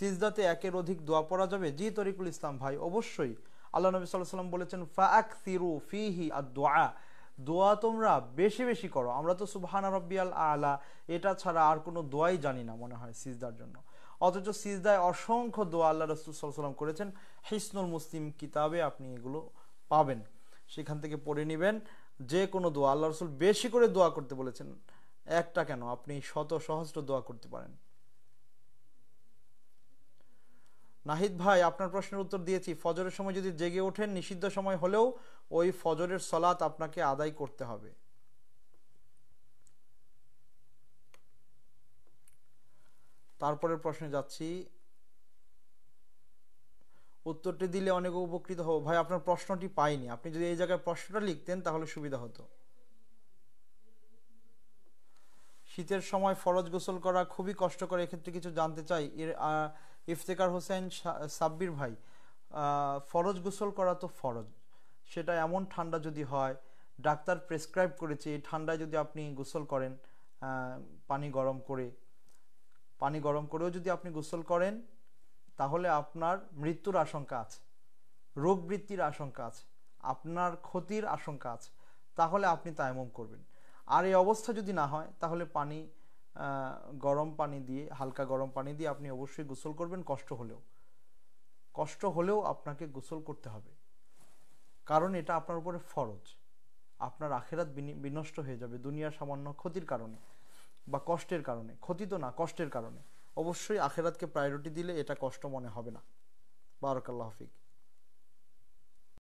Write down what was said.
সিজদাতে একের অধিক দোয়া পড়া যাবে জি তরিকুল ইসলাম ভাই অবশ্যই আল্লাহ নবী সাল্লাহ সাল্লাম বলেছেন ফাক সিরু ফিহি আর দোয়া দোয়া তোমরা বেশি বেশি করো আমরা তো রব্বি আল আলা এটা ছাড়া আর কোনো দোয়াই জানি না মনে হয় সিজদার জন্য অথচ সিজদায় অসংখ্য দোয়া আল্লাহ রসুল সাল্লাম করেছেন হিসনুল মুসলিম কিতাবে আপনি এগুলো পাবেন সেখান থেকে পড়ে নেবেন যে কোনো দোয়া আল্লাহ রসুল বেশি করে দোয়া করতে বলেছেন একটা কেন আপনি শত সহস্র দোয়া করতে পারেন নাহিদ ভাই আপনার প্রশ্নের উত্তর দিয়েছি ফজরের সময় যদি জেগে ওঠেন নিষিদ্ধ সময় হলেও ওই ফজরের সলাত আপনাকে আদায় করতে হবে তারপরের প্রশ্নে যাচ্ছি উত্তরটি দিলে অনেক উপকৃত হব ভাই আপনার প্রশ্নটি পাইনি আপনি যদি এই জায়গায় প্রশ্নটা লিখতেন তাহলে সুবিধা হতো শীতের সময় ফরজ গোসল করা খুবই কষ্টকর এক্ষেত্রে কিছু জানতে চাই এর ইফতেকার হোসেন সাব্বির ভাই ফরজ গোসল করা তো ফরজ সেটা এমন ঠান্ডা যদি হয় ডাক্তার প্রেসক্রাইব করেছে এই ঠান্ডায় যদি আপনি গোসল করেন পানি গরম করে পানি গরম করেও যদি আপনি গোসল করেন তাহলে আপনার মৃত্যুর আশঙ্কা আছে রোগ বৃত্তির আশঙ্কা আছে আপনার ক্ষতির আশঙ্কা আছে তাহলে আপনি তায়ামম করবেন আর এই অবস্থা যদি না হয় তাহলে পানি গরম পানি দিয়ে হালকা গরম পানি দিয়ে আপনি অবশ্যই গোসল করবেন কষ্ট হলেও কষ্ট হলেও আপনাকে গোসল করতে হবে কারণ এটা আপনার উপরে ফরজ আপনার আখেরাত বিনষ্ট হয়ে যাবে দুনিয়ার সামান্য ক্ষতির কারণে বা কষ্টের কারণে ক্ষতি তো না কষ্টের কারণে অবশ্যই আখেরাতকে প্রায়োরিটি দিলে এটা কষ্ট মনে হবে না বারকাল্লাহ হাফিক